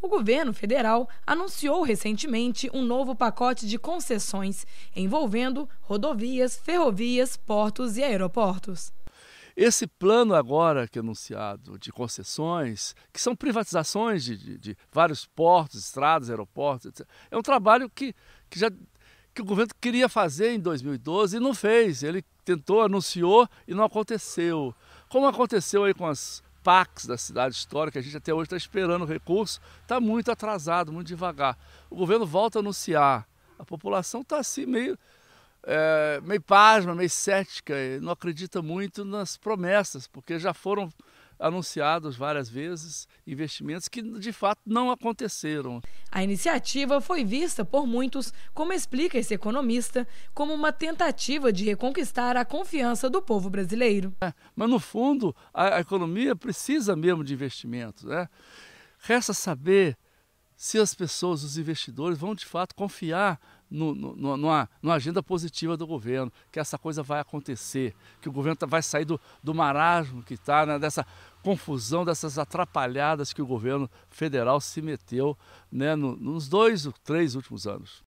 o governo federal anunciou recentemente um novo pacote de concessões envolvendo rodovias, ferrovias, portos e aeroportos. Esse plano agora que é anunciado de concessões, que são privatizações de, de, de vários portos, estradas, aeroportos, etc., é um trabalho que, que, já, que o governo queria fazer em 2012 e não fez. Ele tentou, anunciou e não aconteceu. Como aconteceu aí com as PACs da cidade histórica, a gente até hoje está esperando o recurso, está muito atrasado, muito devagar. O governo volta a anunciar, a população está assim meio, é, meio pasma, meio cética, não acredita muito nas promessas, porque já foram anunciados várias vezes investimentos que de fato não aconteceram. A iniciativa foi vista por muitos, como explica esse economista, como uma tentativa de reconquistar a confiança do povo brasileiro. É, mas no fundo, a, a economia precisa mesmo de investimentos. Né? Resta saber se as pessoas, os investidores, vão de fato confiar no, no, numa, numa, agenda positiva do governo, que essa coisa vai acontecer, que o governo tá, vai sair do, do marasmo que está, né, dessa confusão, dessas atrapalhadas que o governo federal se meteu né, nos dois ou três últimos anos.